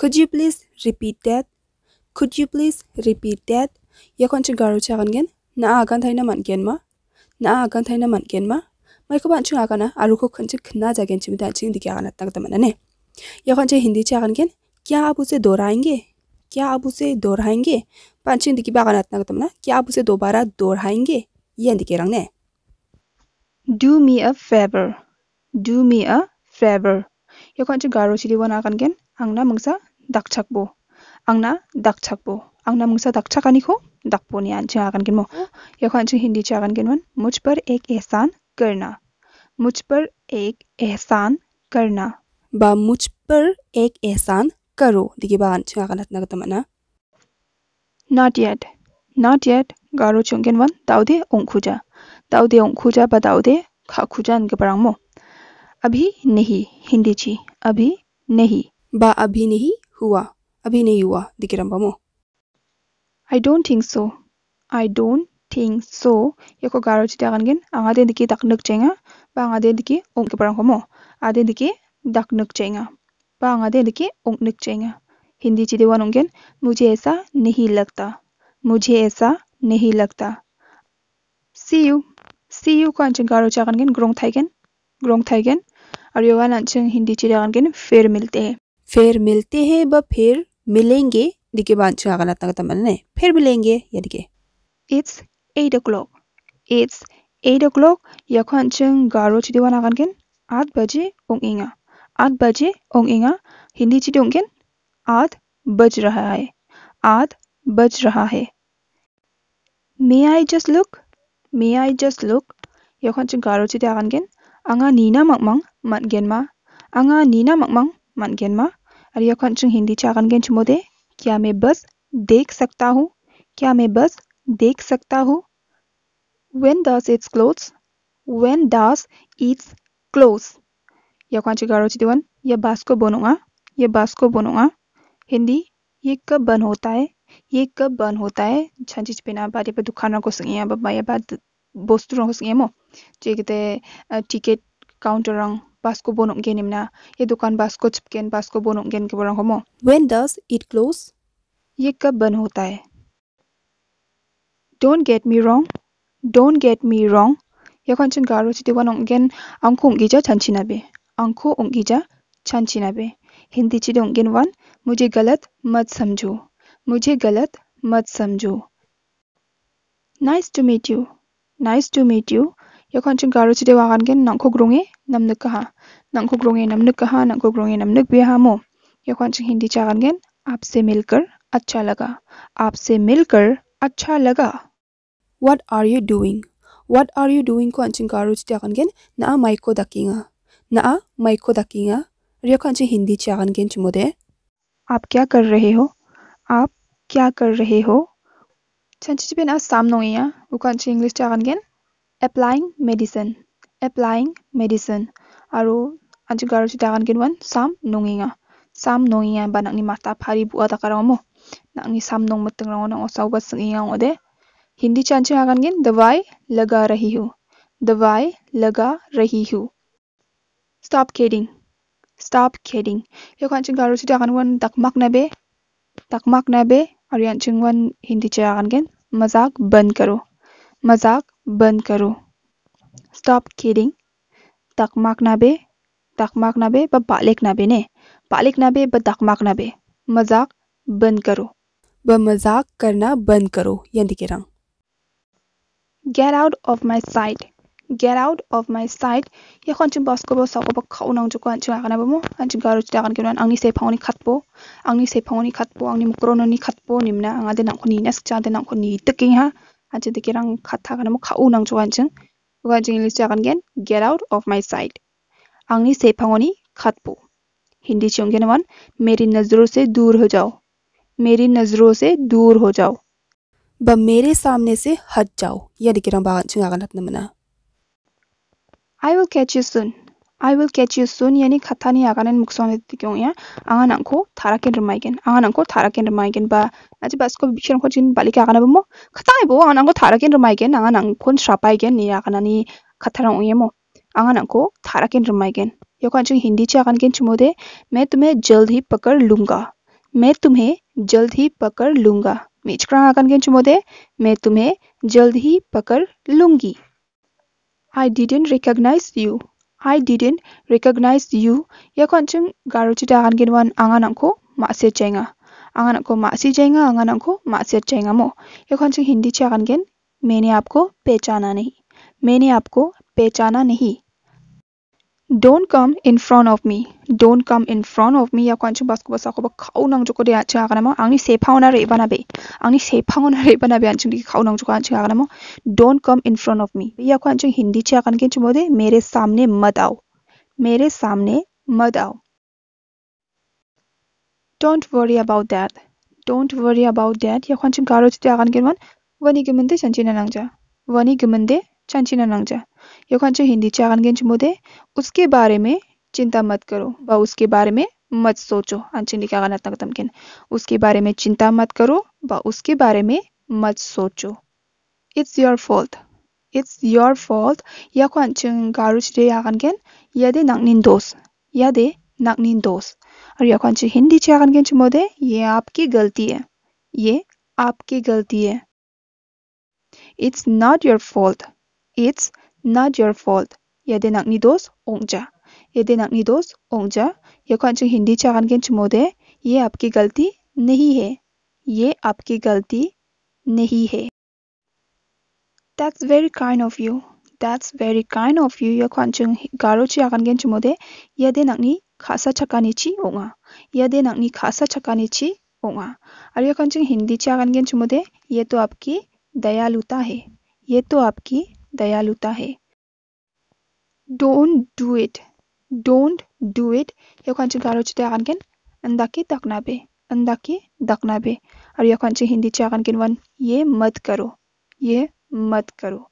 could you please repeat that could you please repeat that yakonchi garu chagan gen na agan thaina gen ma na agan thaina gen ma mai ko banchu agana aru ko khanchi khna jagen chimi mitan ching dikya agana tak tamana ne yakonchi hindi chagan gen kya ab आप उसे दोहराएंगे क्या आप उसे दोहराएंगे पांचिन दिखी बागान अतना तमना क्या आप उसे दोबारा दोहराएंगे ये दिखे rang ne do me a favor do me a favor yo kon chi garu chili wana agan gen angna mangsa dakchakbo angna dakchakbo angna mungsa dakchakani ko dakpo ni anchi agan ginmo yakho anchi hindi chi agan ginwan मुझ पर एक एहसान करना मुझ पर एक एहसान करना बा मुझ पर एक एहसान करो देखिए बा अंच आगन हतना गतमना not yet not yet garo chunggen wan daude ongkhuja daude ongkhuja ba daude खाखुजा इनके परांगमो अभी नहीं हिंदी ची अभी नहीं बा अभी नहीं हुआ अभी नहीं हुआ दिकिरम्बामो I don't think so. I don't think so. Yako garo chi dagan gen angade diki daknuk chenga ba angade diki ongke parang komo. Ade diki daknuk chenga ba angade diki ongnuk chenga. Hindi चिदे वन मुझे ऐसा नहीं लगता मुझे ऐसा नहीं लगता सी यू सी यू को अंचन गारो चागनगेन ग्रोंग थाइगेन ग्रोंग थाइगेन और युवा अंचन हिंदी चिड़े फिर मिलते हैं फिर मिलते हैं व फिर मिलेंगे दिखे बांचो आगलाता तमने फिर मिलेंगे यदिगे it's eight o'clock it's eight o'clock यखन चंग गारो आगन गेन आठ बजे ओंग इंगा आठ बजे ओंग इंगा हिंदी ओंग गेन आठ बज रहा है आठ बज रहा है may I just look may I just look यखन चंग गारो आगन गेन आंगा नीना मंगमंग गेन मा आंगा नीना मंगमंग गेन मा और यखन च हिंदी चागन गेंच मोदे क्या मैं बस देख सकता हूँ क्या मैं बस देख सकता हूँ When does does it's When does does it's यह यखन च गाड़ो दिवन यह बास को बनूंगा यह बास को बनूंगा हिंदी ये कब बन होता है ये कब बन होता है छंचिच बिना बारे पर दुकान रखो सके या बात वस्तु रखो सके मो ते टिकट काउंटर रंग basko bonok genimna ye dukan basko chipken basko bonok gen ke borang homo when does it close ये कब बंद होता है don't get me wrong don't get me wrong यखन चुन गारो चिति वन ओंगेन अंखो उंगीजा छनछिनाबे अंखो उंगीजा छनछिनाबे हिंदी चिदि ओंगेन वन मुझे गलत मत समझो मुझे गलत मत समझो nice to meet you nice to meet you Yakan garo today wahangen nanko grunge namnuk kaha. Nanko grunge namnuk kaha nanko grunge namnuk biahamo. Yakan hindi chahangen आपसे मिलकर अच्छा लगा आपसे मिलकर अच्छा लगा What are you doing? What are you doing ko anjing garu chiakangen na mai ko dakinga. Na mai ko dakinga. Ryo kanji Hindi chiakangen chumude. आप क्या कर रहे हो आप क्या कर रहे हो Chanchichibin as samnoiya. Ukanchi English chiakangen applying medicine applying medicine aro ajgar chidagan kinwan sam nongenga sam nongenga ba nangni mata pari bu·a dakarango nangni sam nong mittingrango nang·osao singenga ong·ode hindi chi an·ching agangen dawai laga rahi hu दवाई लगा रही हूँ stop kidding stop kidding यो खान चिंग गारो चिटा अगन वन तकमक नबे तकमक नबे और यान चिंग वन हिंदी चिटा अगन मजाक बंद करो मजाक बंद करो स्टॉप किडिंग तकमाक नाबे तकमाक नाबे ब पालिक नाबे ने पालिक नाबे ब तकमाक नाबे मजाक बंद करो ब मजाक करना बंद करो यानी कि रंग get out of my sight get out of my sight ये कौन चुन बस को बस सबको बस खाओ ना उनको अंचु आगे ना बोमो गारो चुन आगे क्यों से पाऊं नहीं खत से पाऊं नहीं खत पो अंगनी निम्ना अंगादे नाखुनी नस्क चादे नाखुनी acha dekirang khatha kana mo khao nang chuan ching uga jing english akan gen get out of my sight angni sephangoni khatpu Hindi चुंगे नमन मेरी नज़रों से दूर हो जाओ मेरी नज़रों से दूर हो जाओ ब मेरे सामने से हट जाओ यदि कि रंबा चुंगा गलत न मना I will catch you soon I will get you soon yani katani 아가는 묵상했을 경우야 아간 않고 다락게 르마이겐 아간 않고 다락게 르마이겐 바 아지 바스코 비션 코진 발리게 아가나 뭐 카타이 보 아간 않고 다락게 르마이겐 아간 않고 샤파이겐 니 아가나니 카타랑 우예모 आंगन को थारा के रमाइगेन यो का हिंदी चे आंगन के चुमोदे मैं तुम्हें जल्द ही पकड़ लूंगा मैं तुम्हें जल्द ही पकड़ लूंगा मेचकरा आंगन के चुमोदे मैं तुम्हें जल्द ही पकड़ लूंगी I didn't recognise you I didn't recognize you. Yakonchung garuchita hangen wan angananko maase chenga. Angananko maasi chenga angananko maase chenga mo. Yakonchung hindi chagangen मैंने आपको पहचाना नहीं मैंने आपको पहचाना नहीं Don't come in front of me. Don't come in front of me. 약관주 바스코 바사코바 카우낭 조코리 아치 아가나마 앙니 세파오나레 이바나베. 앙니 세파오나레 이바나베 안칭디 카우낭 조코 안치 아가나마 Don't come in front of me. 약관주 Hindi चे आगन के चुमोदे मेरे सामने मत आओ. मेरे सामने मत आओ. Don't worry about that. Don't worry about that. 약관주 가로치 때 आगन के वन वनी गमंदे संचिना 낭자. वनी गमंदे छंछिना नंगजा यखन हिंदी चागनगंज मुदे उसके बारे में चिंता मत करो व उसके बारे में मत सोचो अंचिन लिखा गाना तमकिन उसके बारे में चिंता मत करो व उसके बारे में मत सोचो it's your fault it's your fault या को अंचिन गारुच रे गेन यदि नंगनिन दोस यदि नंगनिन दोस और या को अंचिन हिंदी चागनगन चमोदे ये आपकी गलती है ये आपकी गलती है it's not your fault It's not your fault. 얘대낙 니도스 옹자. 얘대낙 니도스 옹자. यकॉन जो हिंदी चाहन के चमोदे ये आपकी गलती नहीं है ये आपकी गलती नहीं है That's very kind of you. That's very kind of you. यकॉन जो गारो चाहन के चमोदे ये देनाक नी खासा छकानी ची ओंगा ये देनाक नी खासा छकानी ची ओंगा और यकॉन जो हिंदी चाहन के चमोदे ये तो आपकी दयालुता है ये तो आपकी दयालुता है don't do it don't do it यखन छ गारो छते आगन केन अंदा के दकना बे अंदा के दकना बे और यखन छ हिंदी छ आगन केन वन ये मत करो ये मत करो